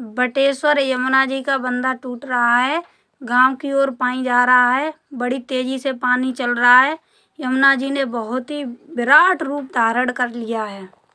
बटेश्वर यमुना जी का बंदा टूट रहा है गांव की ओर पानी जा रहा है बड़ी तेजी से पानी चल रहा है यमुना जी ने बहुत ही विराट रूप धारण कर लिया है